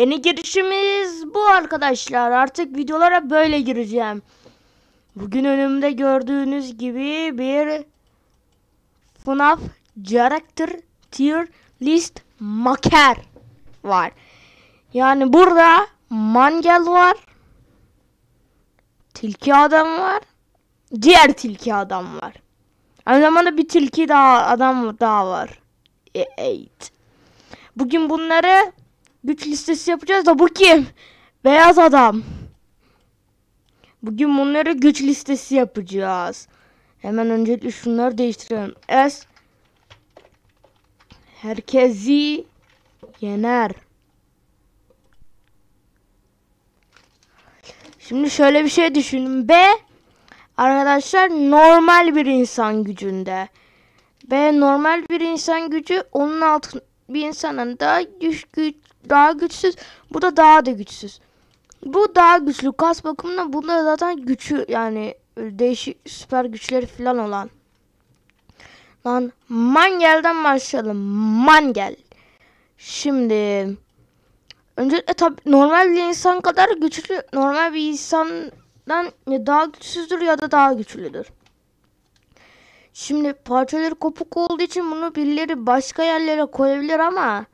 Yeni girişimiz bu arkadaşlar. Artık videolara böyle gireceğim. Bugün önümde gördüğünüz gibi bir FNAF Character Tier List Maker var. Yani burada Mangel var. Tilki adam var. Diğer tilki adam var. Aynı zamanda bir tilki daha adam daha var. E, eight. Bugün bunları güç listesi yapacağız da bu kim? Beyaz adam. Bugün bunları güç listesi yapacağız. Hemen öncelikle şunları değiştirelim. S herkesi yener. Şimdi şöyle bir şey düşünün. B arkadaşlar normal bir insan gücünde. B normal bir insan gücü onun altı bir insanın da güç güç daha güçsüz. Bu da daha da güçsüz. Bu daha güçlü kas bakımından bunda zaten gücü yani e, değişik süper güçleri falan olan. Lan Mangel'den başlayalım. Mangel. Şimdi öncelikle tabi normal bir insan kadar güçlü normal bir insandan ya daha güçsüzdür ya da daha güçlüdür. Şimdi parçaları kopuk olduğu için bunu birileri başka yerlere koyabilir ama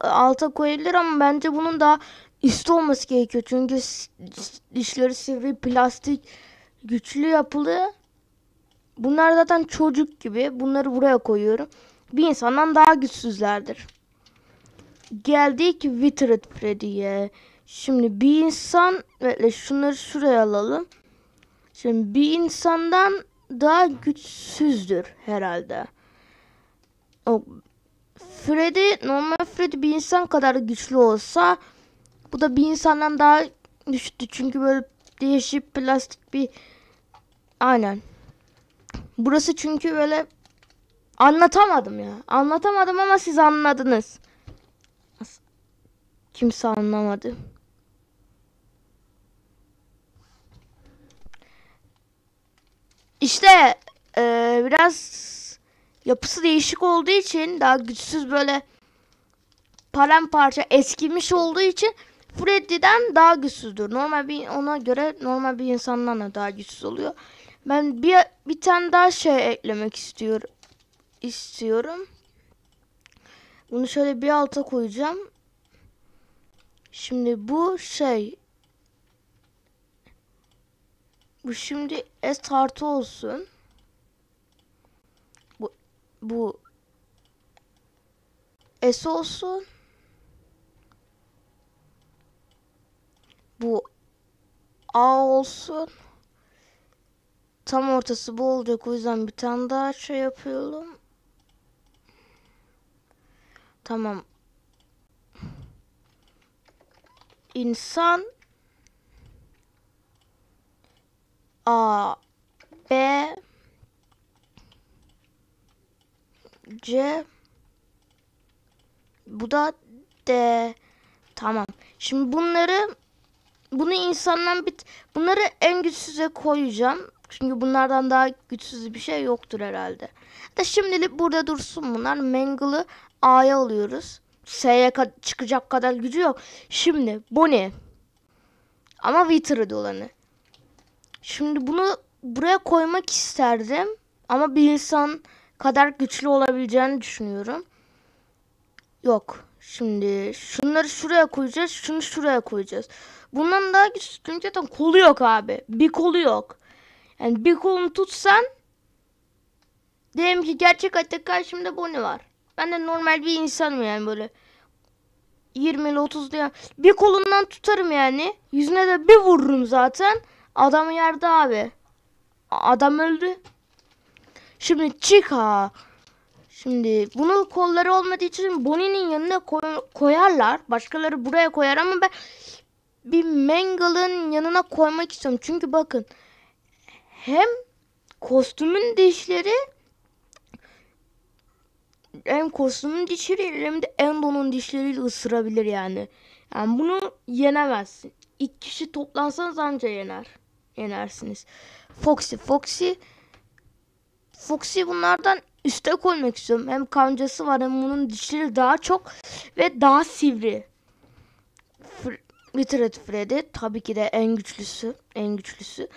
alta koyabilir ama bence bunun daha üstü olması gerekiyor. Çünkü dişleri sivri, plastik, güçlü yapılı. Bunlar zaten çocuk gibi. Bunları buraya koyuyorum. Bir insandan daha güçsüzlerdir. Geldik Withered Freddy'ye. Şimdi bir insan... Evet, şunları şuraya alalım. Şimdi bir insandan daha güçsüzdür herhalde. O Freddy normal Freddy bir insan kadar güçlü olsa bu da bir insandan daha güçlü. Çünkü böyle değişik plastik bir aynen. Burası çünkü böyle anlatamadım ya. Anlatamadım ama siz anladınız. Kimse anlamadı. İşte ee, biraz yapısı değişik olduğu için daha güçsüz böyle paramparça eskimiş olduğu için Freddy'den daha güçsüzdür. Normal bir ona göre normal bir insandan da daha güçsüz oluyor. Ben bir bir tane daha şey eklemek istiyorum istiyorum. Bunu şöyle bir alta koyacağım. Şimdi bu şey bu şimdi S artı olsun bu S olsun. Bu A olsun. Tam ortası bu olacak. O yüzden bir tane daha şey yapıyorum. Tamam. İnsan A B C. Bu da D. Tamam. Şimdi bunları bunu insandan bit bunları en güçsüze koyacağım. Çünkü bunlardan daha güçsüz bir şey yoktur herhalde. Da şimdilik burada dursun bunlar. Mangle'ı A'ya alıyoruz. S'ye ka çıkacak kadar gücü yok. Şimdi Bonnie. Ama Wither'ı dolanı. Şimdi bunu buraya koymak isterdim. Ama bir insan kadar güçlü olabileceğini düşünüyorum. Yok. Şimdi şunları şuraya koyacağız. Şunu şuraya koyacağız. Bundan daha güçlü. Çünkü zaten kolu yok abi. Bir kolu yok. Yani bir kolunu tutsan diyelim ki gerçek hayatta karşımda Bonnie var. Ben de normal bir insanım yani böyle. 20 ile 30 diye. Bir kolundan tutarım yani. Yüzüne de bir vururum zaten. Adamı yerde abi. Adam öldü. Şimdi çık ha. Şimdi bunun kolları olmadığı için Bonnie'nin yanına koy koyarlar. Başkaları buraya koyar ama ben bir Mangal'ın yanına koymak istiyorum. Çünkü bakın hem kostümün dişleri hem kostümün dişleri hem de Endo'nun dişleriyle ısırabilir yani. Yani bunu yenemezsin. İki kişi toplansanız anca yener. Yenersiniz. Foxy Foxy Foxy bunlardan üste koymak istiyorum. Hem kancası var hem bunun dişleri daha çok ve daha sivri. Fr Literate Freddy tabii ki de en güçlüsü. En güçlüsü.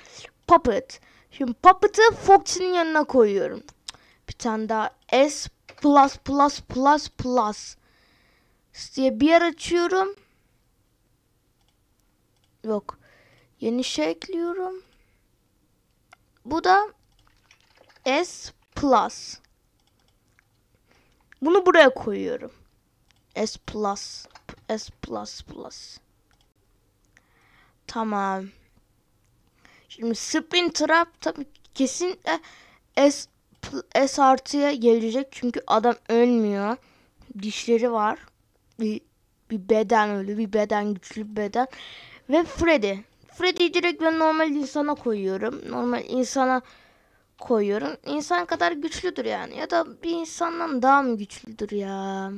Puppet. Şimdi Puppet'ı Foxy'nin yanına koyuyorum. Bir tane daha S plus plus plus plus diye bir yer açıyorum. Yok. Yeni şey ekliyorum. Bu da S plus. Bunu buraya koyuyorum. S plus. S plus plus. Tamam. Şimdi spin trap tabii kesin e, S S artıya gelecek çünkü adam ölmüyor. Dişleri var. Bir, bir beden ölü, bir beden güçlü bir beden. Ve Freddy. Freddy'yi direkt ben normal insana koyuyorum. Normal insana koyuyorum. İnsan kadar güçlüdür yani. Ya da bir insandan daha mı güçlüdür ya?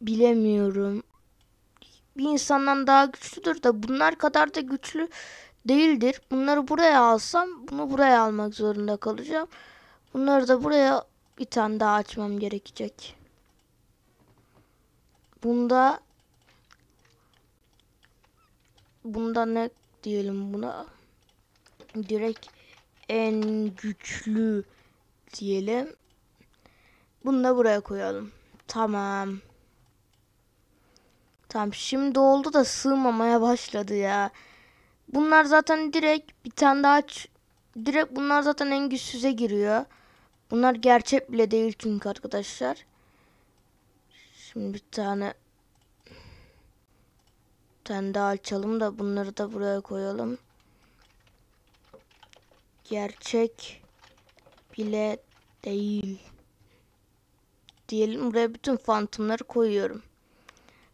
Bilemiyorum. Bir insandan daha güçlüdür de bunlar kadar da güçlü değildir. Bunları buraya alsam bunu buraya almak zorunda kalacağım. Bunları da buraya bir tane daha açmam gerekecek. Bunda bunda ne diyelim buna direkt en güçlü diyelim. Bunu da buraya koyalım. Tamam. Tamam şimdi oldu da sığmamaya başladı ya. Bunlar zaten direkt bir tane daha direkt bunlar zaten en güçsüze giriyor. Bunlar gerçek bile değil çünkü arkadaşlar. Şimdi bir tane bir tane daha açalım da bunları da buraya koyalım gerçek bile değil. Diyelim buraya bütün fantomları koyuyorum.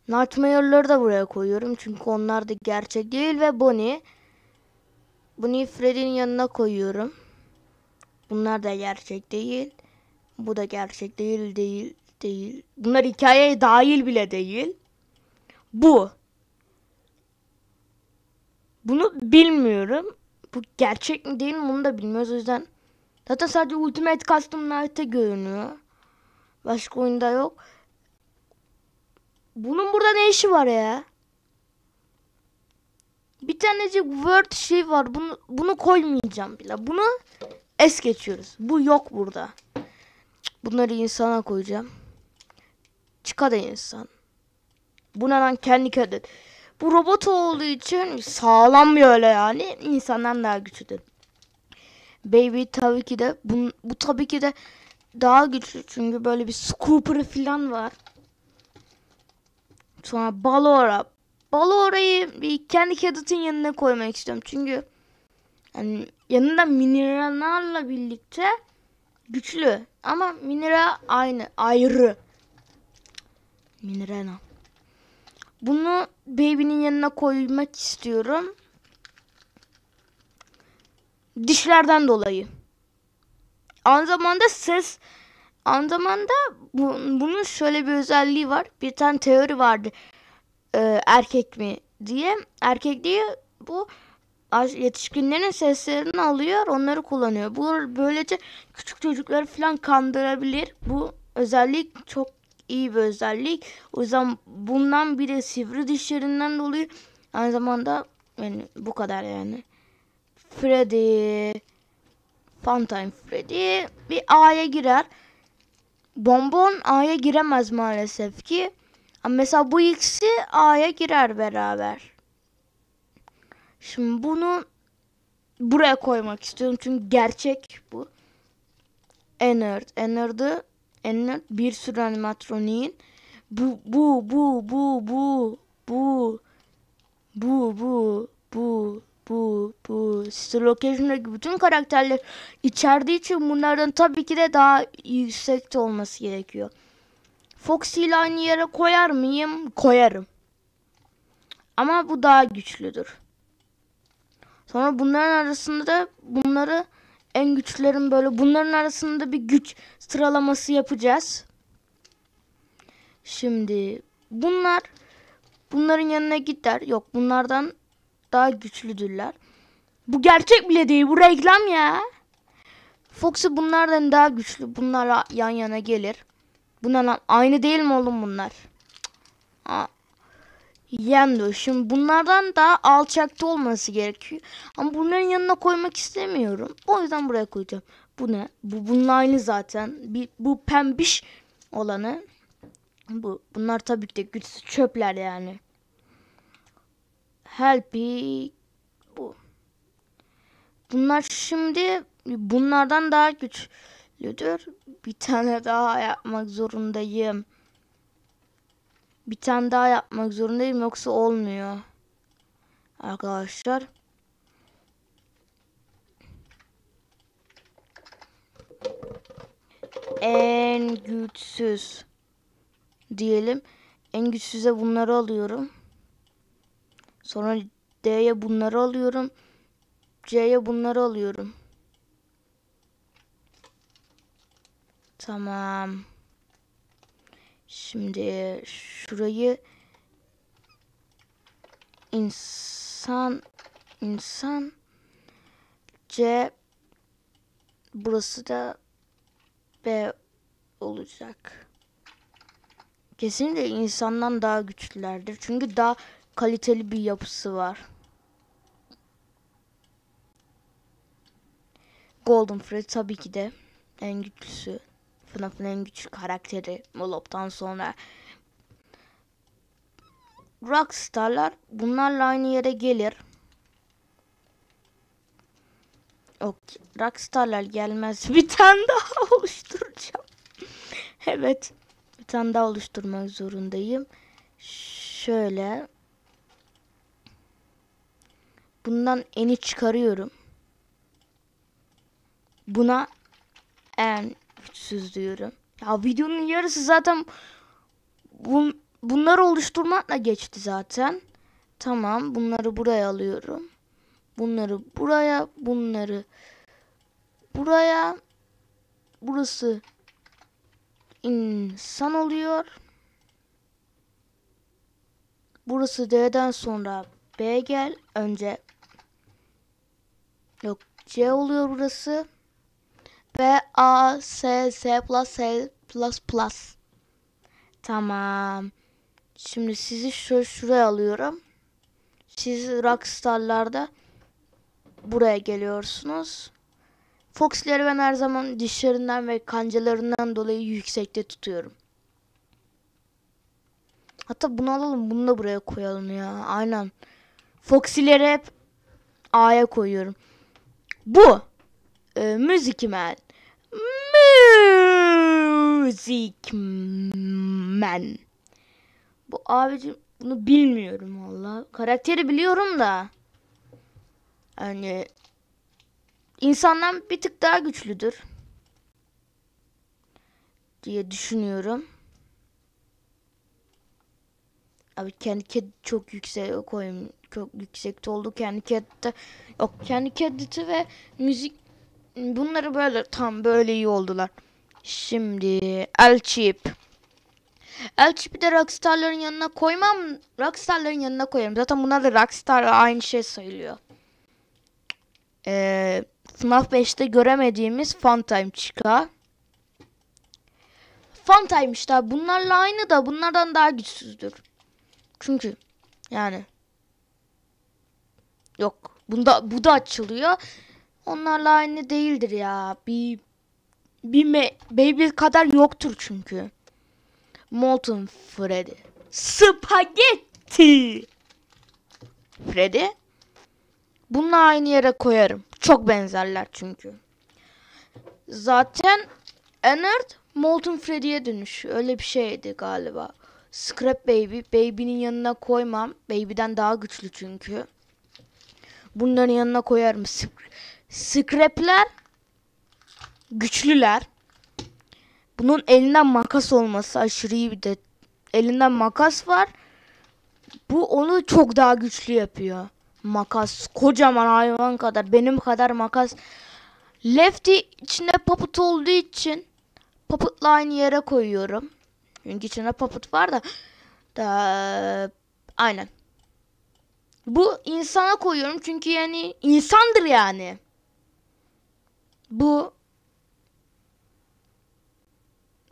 Nightmare'ları da buraya koyuyorum. Çünkü onlar da gerçek değil ve Bonnie. Bonnie Freddy'nin yanına koyuyorum. Bunlar da gerçek değil. Bu da gerçek değil değil değil. Bunlar hikayeye dahil bile değil. Bu. Bunu bilmiyorum. Bu gerçek mi değil mi onu da bilmiyoruz. O yüzden zaten sadece Ultimate Custom Night'te görünüyor. Başka oyunda yok. Bunun burada ne işi var ya? Bir tanecik word şey var. Bunu, bunu koymayacağım bile. Bunu es geçiyoruz. Bu yok burada. Bunları insana koyacağım. Çıkada insan. Bu ne lan kendi kendine. Bu robot olduğu için sağlam öyle yani insandan daha güçlüdür. Baby tabii ki de bu, bu tabii ki de daha güçlü çünkü böyle bir scooper falan var. Sonra Balora. Balora'yı bir kendi Cadet'in yanına koymak istiyorum çünkü yani yanında minerallarla birlikte güçlü ama mineral aynı ayrı. Mineral. Bunu baby'nin yanına koymak istiyorum. Dişlerden dolayı. Aynı zamanda ses aynı zamanda bu, bunun şöyle bir özelliği var. Bir tane teori vardı. Ee, erkek mi diye. Erkek diye bu yetişkinlerin seslerini alıyor, onları kullanıyor. Bu böylece küçük çocukları falan kandırabilir. Bu özellik çok iyi bir özellik. O yüzden bundan bir de sivri dişlerinden dolayı aynı zamanda yani bu kadar yani. Freddy Funtime Freddy bir A'ya girer. Bonbon A'ya giremez maalesef ki. Ama mesela bu ikisi A'ya girer beraber. Şimdi bunu buraya koymak istiyorum çünkü gerçek bu. Enerd. Enerd'ı Enler bir sürü animatroniğin bu bu bu bu bu bu bu bu bu bu bu Sister Location'daki bütün karakterler içerdiği için bunlardan tabii ki de daha yüksekte olması gerekiyor. Foxy ile aynı yere koyar mıyım? Koyarım. Ama bu daha güçlüdür. Sonra bunların arasında bunları en güçlerin böyle. Bunların arasında bir güç sıralaması yapacağız. Şimdi bunlar bunların yanına gider. Yok bunlardan daha güçlüdürler. Bu gerçek bile değil. Bu reklam ya. Foxy bunlardan daha güçlü. Bunlarla yan yana gelir. Bunlar aynı değil mi oğlum bunlar? Aa, yem Şimdi bunlardan daha alçakta olması gerekiyor. Ama bunların yanına koymak istemiyorum. O yüzden buraya koyacağım. Bu ne? Bu bunun aynı zaten. Bir, bu pembiş olanı. Bu bunlar tabii ki de güçsüz çöpler yani. Helpik bu. Bunlar şimdi bunlardan daha güçlüdür. Bir tane daha yapmak zorundayım bir tane daha yapmak zorundayım yoksa olmuyor. Arkadaşlar. En güçsüz diyelim. En güçsüze bunları alıyorum. Sonra D'ye bunları alıyorum. C'ye bunları alıyorum. Tamam. Şimdi şurayı insan insan C burası da B olacak. Kesinlikle insandan daha güçlülerdir. Çünkü daha kaliteli bir yapısı var. Golden Freddy tabii ki de en güçlüsü. FNAF'ın en güçlü karakteri Molot'tan sonra. Rockstar'lar bunlarla aynı yere gelir. Yok, Rockstar'lar gelmez. Bir tane daha oluşturacağım. evet. Bir tane daha oluşturmak zorundayım. Şöyle. Bundan eni çıkarıyorum. Buna en güçsüz diyorum. Ya videonun yarısı zaten bun, bunları oluşturmakla geçti zaten. Tamam bunları buraya alıyorum. Bunları buraya, bunları buraya. Burası insan oluyor. Burası D'den sonra B gel önce. Yok C oluyor burası. B A, S, C plus, C plus plus. Tamam. Şimdi sizi şu şuraya alıyorum. Siz Rockstar'larda buraya geliyorsunuz. Fox'leri ben her zaman dişlerinden ve kancalarından dolayı yüksekte tutuyorum. Hatta bunu alalım. Bunu da buraya koyalım ya. Aynen. Fox'leri hep A'ya koyuyorum. Bu. E, müzikimel. Musicman. Bu abicim bunu bilmiyorum valla. Karakteri biliyorum da. Yani insandan bir tık daha güçlüdür diye düşünüyorum. Abi kendi kedi çok yüksek koyayım. Çok yüksekte oldu kendi kedide. Yok kendi kedisi ve müzik bunları böyle tam böyle iyi oldular. Şimdi El Chip. El Chip'i de Rockstar'ların yanına koymam. Rockstar'ların yanına koyarım. Zaten bunlar da Rockstar'la aynı şey sayılıyor. Ee, FNAF 5'te göremediğimiz Funtime çıkar. Funtime işte bunlarla aynı da bunlardan daha güçsüzdür. Çünkü yani yok. Bunda bu da açılıyor. Onlarla aynı değildir ya. Bir bir me Beyblade kadar yoktur çünkü. Molten Freddy. Spagetti. Freddy. Bununla aynı yere koyarım. Çok benzerler çünkü. Zaten Ennard Molten Freddy'ye dönüş. Öyle bir şeydi galiba. Scrap Baby. Baby'nin yanına koymam. Baby'den daha güçlü çünkü. Bunların yanına koyarım. Scrap'ler güçlüler. Bunun elinden makas olması aşırı iyi bir de. Elinden makas var. Bu onu çok daha güçlü yapıyor. Makas kocaman hayvan kadar benim kadar makas. Lefty içinde papıt olduğu için papıtla aynı yere koyuyorum. Çünkü içinde papıt var da. da aynen. Bu insana koyuyorum çünkü yani insandır yani. Bu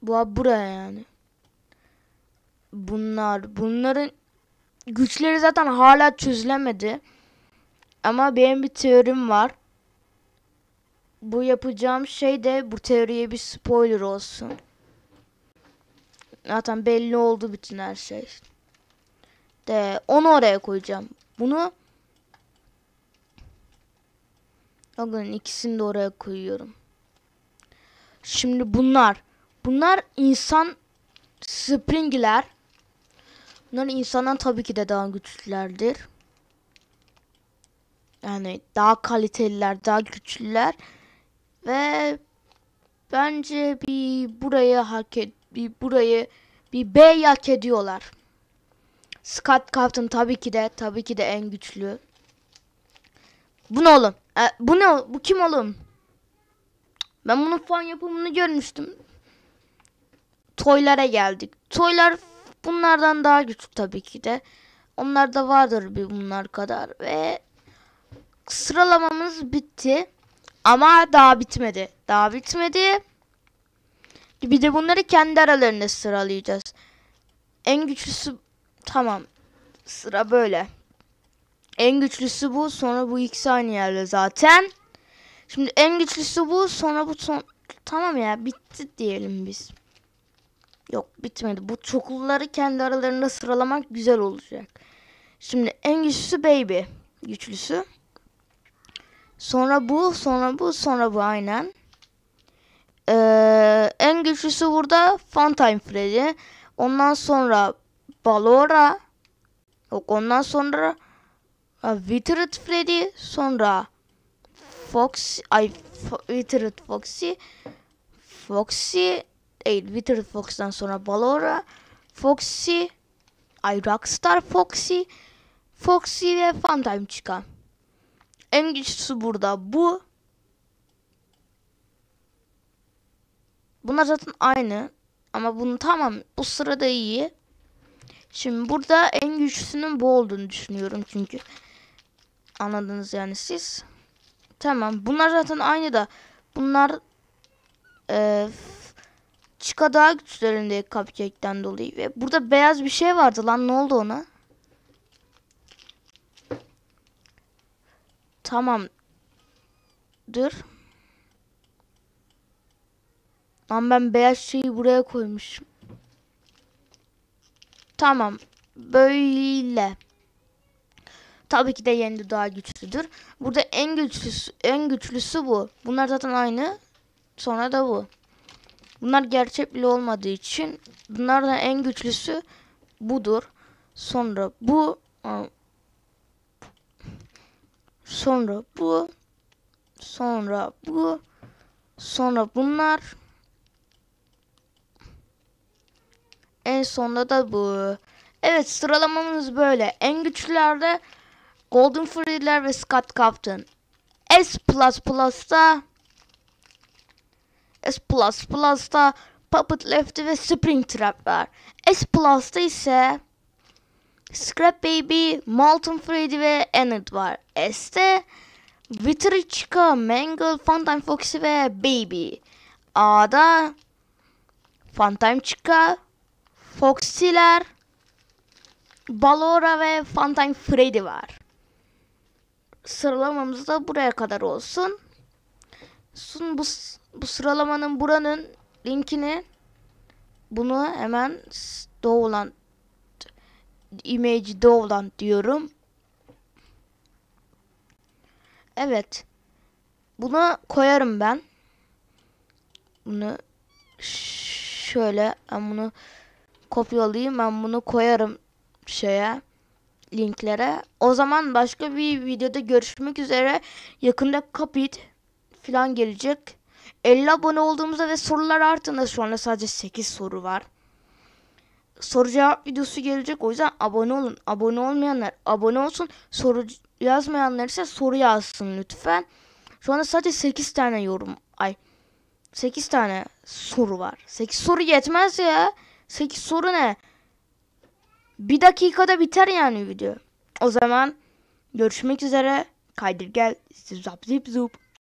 bu buraya yani. Bunlar bunların güçleri zaten hala çözülemedi. Ama benim bir teorim var. Bu yapacağım şey de bu teoriye bir spoiler olsun. Zaten belli oldu bütün her şey. De onu oraya koyacağım. Bunu Bakın ikisini de oraya koyuyorum. Şimdi bunlar. Bunlar insan springler. Bunlar insandan tabii ki de daha güçlülerdir. Yani daha kaliteliler, daha güçlüler. Ve bence bir burayı hak et, bir burayı bir B hak ediyorlar. Scott Captain tabii ki de tabii ki de en güçlü. Bu ne oğlum? E, bu ne? Bu kim oğlum? Ben bunun fan yapımını görmüştüm. Toylara geldik. Toylar bunlardan daha güçlü tabii ki de. Onlar da vardır bir bunlar kadar ve sıralamamız bitti. Ama daha bitmedi. Daha bitmedi. Bir de bunları kendi aralarında sıralayacağız. En güçlüsü tamam. Sıra böyle. En güçlüsü bu. Sonra bu ikisi aynı yerde zaten. Şimdi en güçlüsü bu. Sonra bu son... Tamam ya bitti diyelim biz. Yok bitmedi. Bu çokluları kendi aralarında sıralamak güzel olacak. Şimdi en güçlüsü baby. Güçlüsü. Sonra bu, sonra bu, sonra bu aynen. Ee, en güçlüsü burada Funtime Freddy. Ondan sonra Balora. Yok ondan sonra Withered Freddy sonra Foxy ay Withered Foxy Foxy değil Withered Fox'tan sonra Ballora Foxy ay Rockstar Foxy Foxy ve Funtime çıkan. En güçlüsü burada bu. Bunlar zaten aynı. Ama bunu tamam bu sırada iyi. Şimdi burada en güçlüsünün bu olduğunu düşünüyorum çünkü. Anladınız yani siz. Tamam. Bunlar zaten aynı da. Bunlar e, Chica daha güçlerinde cupcake'den dolayı. Ve burada beyaz bir şey vardı lan. Ne oldu ona? Tamam. Dur. Lan ben beyaz şeyi buraya koymuşum. Tamam. Böyle. Tabii ki de yendi daha güçlüdür. Burada en güçlüsü en güçlüsü bu. Bunlar zaten aynı. Sonra da bu. Bunlar gerçek bile olmadığı için bunlardan en güçlüsü budur. Sonra bu sonra bu sonra bu sonra bunlar en sonunda da bu. Evet sıralamamız böyle. En güçlülerde Golden Free'ler ve Scott Captain. S++ Plus Plus'ta, S++ Plus Plus'ta Puppet Lefty ve Springtrap var. S Plus'ta ise Scrap Baby, Molten Freddy ve Enid var. S'te chica, Mangle, Funtime Foxy ve Baby. A'da Funtime Chica, Foxy'ler, Balora ve Funtime Freddy var sıralamamız da buraya kadar olsun. Sun bu, bu sıralamanın buranın linkini bunu hemen doğulan image doğulan diyorum. Evet. Bunu koyarım ben. Bunu şöyle ben bunu kopyalayayım ben bunu koyarım şeye linklere. O zaman başka bir videoda görüşmek üzere. Yakında Kapit falan gelecek. 50 abone olduğumuzda ve sorular arttığında şu anda sadece 8 soru var. Soru cevap videosu gelecek. O yüzden abone olun. Abone olmayanlar abone olsun. Soru yazmayanlar ise soru yazsın lütfen. Şu anda sadece 8 tane yorum. Ay 8 tane soru var. 8 soru yetmez ya. 8 soru ne? bir dakikada biter yani video. O zaman görüşmek üzere. Kaydır gel. Zap zip zup.